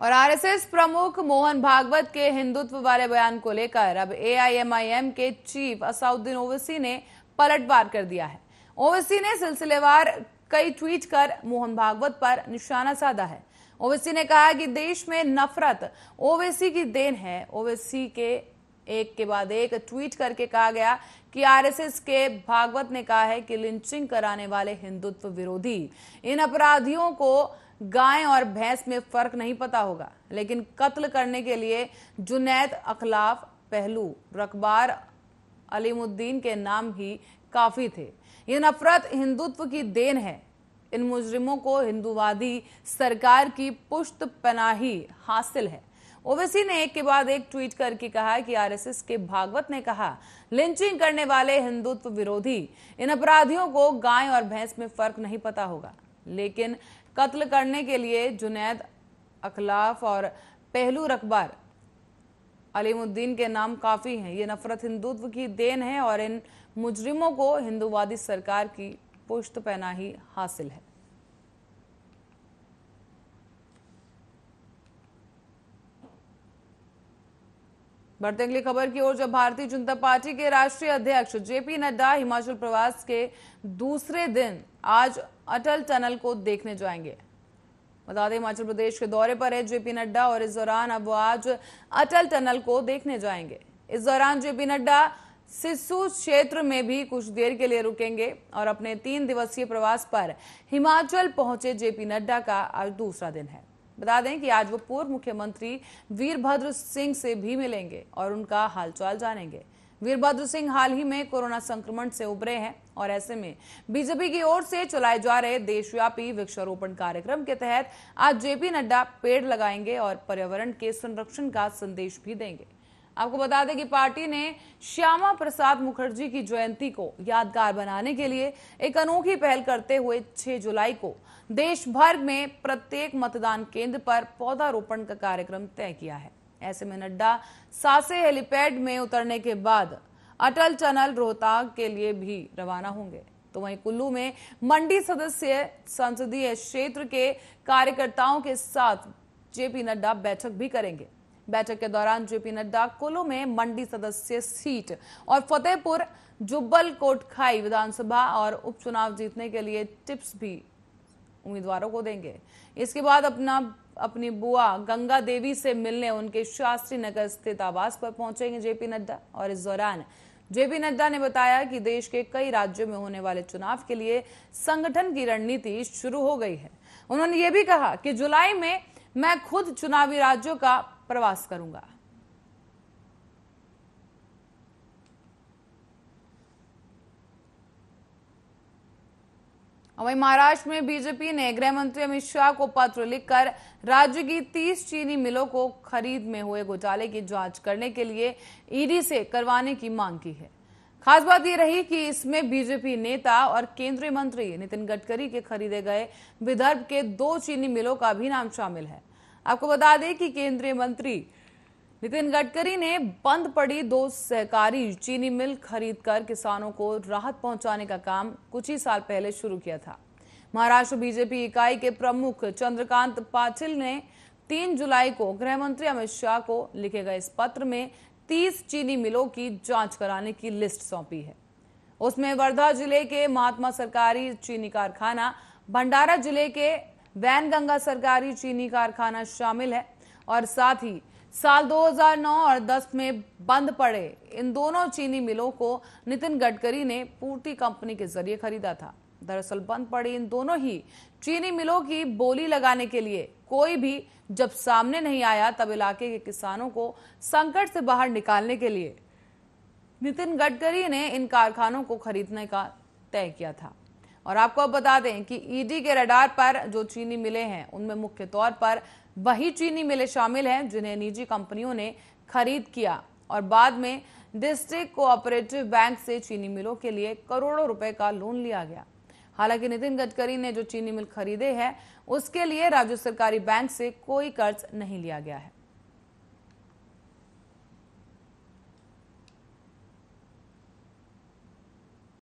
और आरएसएस प्रमुख मोहन भागवत के हिंदुत्व वाले बयान को लेकर अब एआईएमआईएम के चीफ असाउद्दीन ओवैसी ने पलटवार कर दिया है ओवैसी ने सिलसिलेवार कई ट्वीट कर मोहन भागवत पर निशाना साधा है ओवैसी ने कहा कि देश में नफरत ओवैसी की देन है ओवैसी के एक के बाद एक ट्वीट करके कहा गया कि आरएसएस के भागवत ने कहा है कि लिंचिंग कराने वाले हिंदुत्व विरोधी इन अपराधियों को गाय और भैंस में फर्क नहीं पता होगा लेकिन कत्ल करने के लिए जुनैद अखलाफ पहलू रकबार अलीमुद्दीन के नाम ही काफी थे ये नफरत हिंदुत्व की देन है इन मुजरिमों को हिंदुवादी सरकार की पुष्ट पनाही हासिल है ओवैसी ने एक के बाद एक ट्वीट करके कहा कि आरएसएस के भागवत ने कहा लिंचिंग करने वाले हिंदुत्व विरोधी इन अपराधियों को गाय और भैंस में फर्क नहीं पता होगा लेकिन कत्ल करने के लिए जुनैद अखलाफ और पहलू रकबार अलीमुद्दीन के नाम काफ़ी हैं ये नफरत हिंदुत्व की देन है और इन मुजरिमों को हिंदुवादी सरकार की पुष्ट पहना हासिल है बढ़ते अगली खबर की ओर जब भारतीय जनता पार्टी के राष्ट्रीय अध्यक्ष जेपी नड्डा हिमाचल प्रवास के दूसरे दिन आज अटल टनल को देखने जाएंगे बता दें हिमाचल प्रदेश के दौरे पर है जेपी नड्डा और इस दौरान अब वो आज अटल टनल को देखने जाएंगे इस दौरान जेपी नड्डा सिसु क्षेत्र में भी कुछ देर के लिए रुकेंगे और अपने तीन दिवसीय प्रवास पर हिमाचल पहुंचे जेपी नड्डा का आज दूसरा दिन है बता दें कि आज वो पूर्व मुख्यमंत्री वीरभद्र सिंह से भी मिलेंगे और उनका हालचाल जानेंगे वीरभद्र सिंह हाल ही में कोरोना संक्रमण से उभरे हैं और ऐसे में बीजेपी की ओर से चलाए जा रहे देशव्यापी वृक्षारोपण कार्यक्रम के तहत आज जेपी नड्डा पेड़ लगाएंगे और पर्यावरण के संरक्षण का संदेश भी देंगे आपको बता दें कि पार्टी ने श्यामा प्रसाद मुखर्जी की जयंती को यादगार बनाने के लिए एक अनोखी पहल करते हुए 6 जुलाई को देश भर में प्रत्येक मतदान केंद्र पर पौधारोपण का कार्यक्रम तय किया है ऐसे में नड्डा सासे हेलीपैड में उतरने के बाद अटल टनल रोहतांग के लिए भी रवाना होंगे तो वहीं कुल्लू में मंडी सदस्य संसदीय क्षेत्र के कार्यकर्ताओं के साथ जेपी नड्डा बैठक भी करेंगे बैठक के दौरान जेपी नड्डा कुल्लू में मंडी सदस्य सीट और फतेहपुर जुब्बल कोटखाई विधानसभा और उपचुनाव जीतने के लिए टिप्स भी उम्मीदवारों को देंगे इसके बाद अपना अपनी बुआ गंगा देवी से मिलने उनके शास्त्री नगर स्थित आवास पर पहुंचेंगे जेपी नड्डा और इस दौरान जेपी नड्डा ने बताया कि देश के कई राज्यों में होने वाले चुनाव के लिए संगठन की रणनीति शुरू हो गई है उन्होंने ये भी कहा कि जुलाई में मैं खुद चुनावी राज्यों का प्रवास करूंगा वहीं महाराष्ट्र में बीजेपी ने गृह मंत्री अमित शाह को पत्र लिखकर राज्य की 30 चीनी मिलों को खरीद में हुए घोटाले की जांच करने के लिए ईडी से करवाने की मांग की है खास बात यह रही कि इसमें बीजेपी नेता और केंद्रीय मंत्री नितिन गडकरी के खरीदे गए विदर्भ के दो चीनी मिलों का भी नाम शामिल है आपको बता दें कि केंद्रीय मंत्री नितिन गडकरी ने बंद पड़ी दो सहकारी चीनी मिल खरीदकर किसानों को राहत पहुंचाने का काम कुछ ही साल पहले शुरू किया था महाराष्ट्र बीजेपी इकाई के प्रमुख चंद्रकांत पाटिल ने 3 जुलाई को गृह मंत्री अमित शाह को लिखे गए इस पत्र में 30 चीनी मिलों की जांच कराने की लिस्ट सौंपी है उसमें वर्धा जिले के महात्मा सरकारी चीनी कारखाना भंडारा जिले के वैनगंगा सरकारी चीनी कारखाना शामिल है और साथ ही साल 2009 और 10 में बंद पड़े इन दोनों चीनी मिलों को नितिन गडकरी ने पूर्ति कंपनी के जरिए खरीदा था दरअसल बंद पड़ी इन दोनों ही चीनी मिलों की बोली लगाने के लिए कोई भी जब सामने नहीं आया तब इलाके के किसानों को संकट से बाहर निकालने के लिए नितिन गडकरी ने इन कारखानों को खरीदने का तय किया था और आपको अब बता दें कि ईडी के रडार पर जो चीनी मिले हैं उनमें मुख्य तौर पर वही चीनी मिले शामिल हैं जिन्हें निजी कंपनियों ने खरीद किया और बाद में डिस्ट्रिक्ट कोऑपरेटिव बैंक से चीनी मिलों के लिए करोड़ों रुपए का लोन लिया गया हालांकि नितिन गडकरी ने जो चीनी मिल खरीदे हैं उसके लिए राज्य सरकारी बैंक से कोई कर्ज नहीं लिया गया है